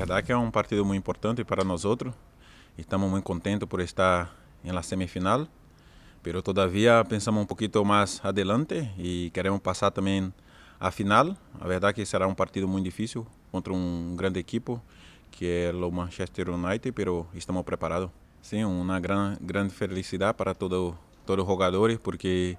verdade que é um partido muito importante para nós outros. Estamos muito contentes por estar na semifinal. Pero todavia pensamos um pouquinho mais adelante e queremos passar também a final. A verdade que será um partido muito difícil contra um grande equipo que é o Manchester United, pero estamos preparados. Sim, uma gran, grande felicidade para todo todos os jogadores porque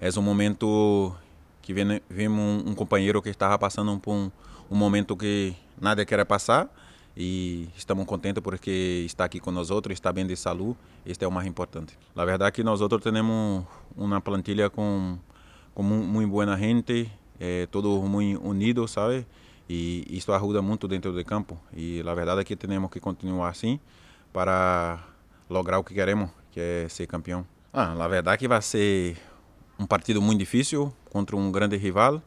é um momento que vimos um, um companheiro que estava passando por um um momento que nada quer passar e estamos contentes porque está aqui com nós outros, está bem de saúde, este é o mais importante. Na verdade que nós outros temos uma plantilha com, com muito boa gente, é, todos muito unidos, sabe? E isso ajuda muito dentro do campo e na verdade é que temos que continuar assim para lograr o que queremos, que é ser campeão. Ah, na verdade que vai ser um partido muito difícil contra um grande rival,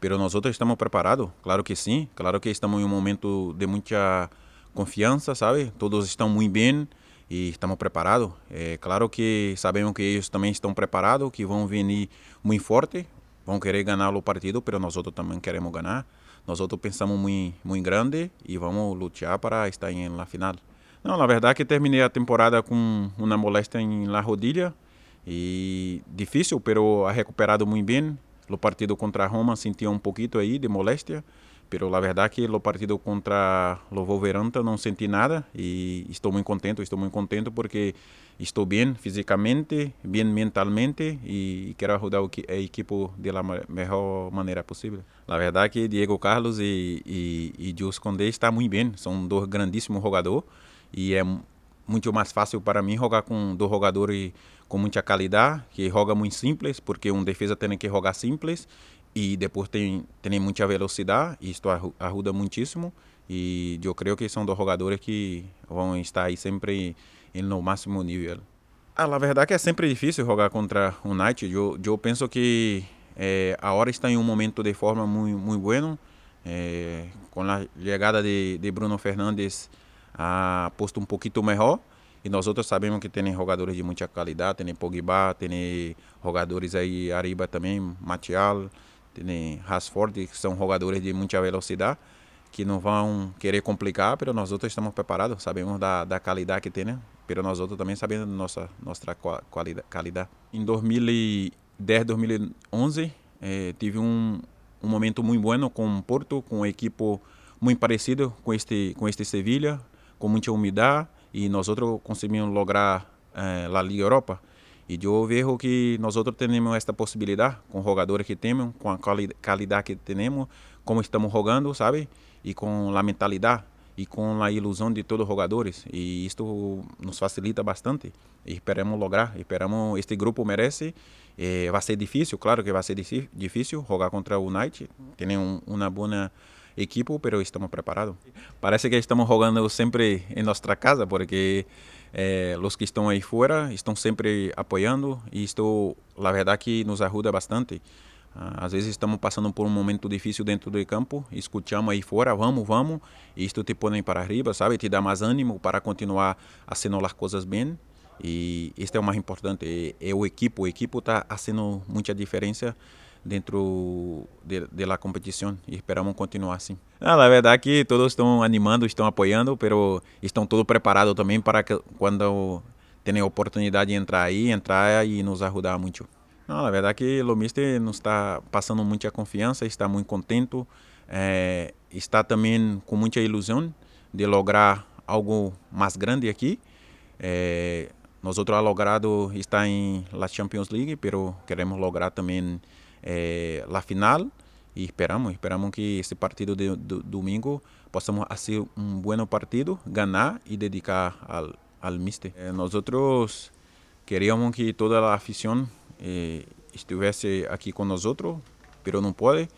Pero outros estamos preparados, claro que sim, claro que estamos em um momento de muita confiança, sabe? Todos estão muito bem e estamos preparados. É claro que sabemos que eles também estão preparados, que vão vir muito forte, vão querer ganhar o partido, mas nós também queremos ganhar. Nós pensamos muito, muito grande e vamos lutar para estar em final. Não, na verdade que terminei a temporada com uma moléstia em rodilha e difícil, pero ha recuperado muito bem o partido contra Roma sentia um pouquinho aí de moléstia, pero la verdad que o partido contra o Wolverhampton não senti nada e estou muito contente, estou muito contente porque estou bem fisicamente, bem mentalmente e quero ajudar a equipo da melhor maneira possível. La verdad que Diego Carlos e e, e Jus Condé está muito bem, são dois grandíssimos jogadores e é muito mais fácil para mim jogar com dois jogadores com muita qualidade, que joga muito simples, porque um defesa tem que jogar simples e depois tem, tem muita velocidade, e isto ajuda muitíssimo. E eu creio que são dois jogadores que vão estar aí sempre no máximo nível. Ah, a verdade é que é sempre difícil jogar contra o United. Eu, eu penso que eh, é, agora está em um momento de forma muito, muito bueno. É, com a chegada de, de Bruno Fernandes, ha ah, posto um pouquinho melhor. E nós outros sabemos que tem jogadores de muita qualidade, tem Pogba, tem jogadores aí, Ariba também, Matial, tem Rashford, que são jogadores de muita velocidade, que não vão querer complicar, mas nós outros estamos preparados, sabemos da, da qualidade que tem, né? Pero nós outros também sabemos da nossa, nossa qualidade, qualidade. Em 2010, 2011, eh, tive um, um momento muito bom com Porto, com um equipo muito parecido com este com este Sevilha, com muita umidade nós outros conseguimos lograr eh, la Liga Europa. E eu vejo que outros temos esta possibilidade com jogadores que temos com a qualidade que temos, como estamos jogando, ¿sabe? e com a mentalidade e com a ilusão de todos os jogadores. e isto nos facilita bastante. Y esperamos lograr, esperamos, este grupo merece. vai ser difícil, claro que vai ser difícil jogar contra o United. tem um uma boa equipo, pero estamos preparados. Parece que estamos jugando sempre em nossa casa, porque eh, os que estão aí fora estão sempre apoiando e isto, na verdade, que nos ajuda bastante. Às ah, vezes estamos passando por um momento difícil dentro do campo, escutamos aí fora, vamos, vamos, e isto te põe para arriba, sabe? Te dá mais ânimo para continuar fazendo as coisas bem. E isto é o mais importante, é eh, o equipo. O equipo está fazendo muita diferença dentro de, de competição e esperamos continuar assim. Ah, verdade que todos estão animando, estão apoiando, pero estão todos preparados também para que quando tengan oportunidade de entrar aí entrar e nos ajudar muito. Não, na verdade que o Mister nos está passando muita confiança, está muito contente, eh, está também com muita ilusão de lograr algo mais grande aqui. Eh, nós outros logrado estar em la Champions League, pero queremos lograr também eh, la final y esperamos, esperamos que esse partido de, de domingo possamos fazer um bom partido, ganhar e dedicar ao, ao Mister. Eh, Nós queríamos que toda a afição eh, estivesse aqui conosco, mas não pode,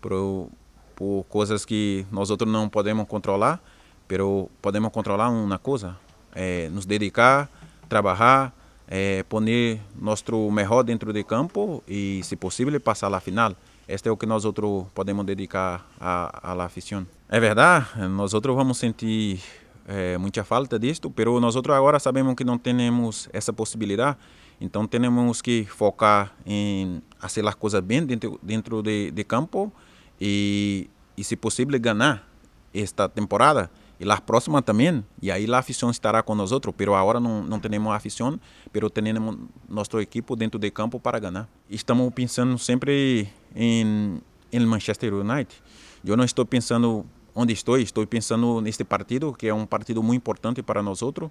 por, por coisas que nós não podemos controlar, mas podemos controlar uma coisa, eh, nos dedicar, trabalhar, é, poner nosso melhor dentro de campo e, se possível, passar à final. Este é o que nós outros podemos dedicar à, à afición. É verdade, nós outros vamos sentir é, muita falta disto, pero nós outros agora sabemos que não temos essa possibilidade, então temos que focar em fazer as coisas bem dentro, dentro de, de campo e, e, se possível, ganhar esta temporada e las próxima também e aí a afición estará con outro, Pero agora não temos tenemos afición, pero tenemos nosso equipo dentro de campo para ganhar. Estamos pensando sempre em em Manchester United. Eu não estou pensando onde estou, estou pensando neste partido, que é um partido muito importante para nós outro.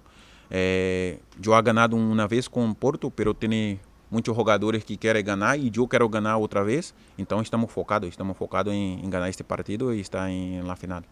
eu eh, ha ganhado uma vez com o Porto, pero tem muitos jogadores que querem ganhar e eu quero ganhar outra vez. Então estamos focados, estamos focados em, em ganhar este partido e estar em, em la final.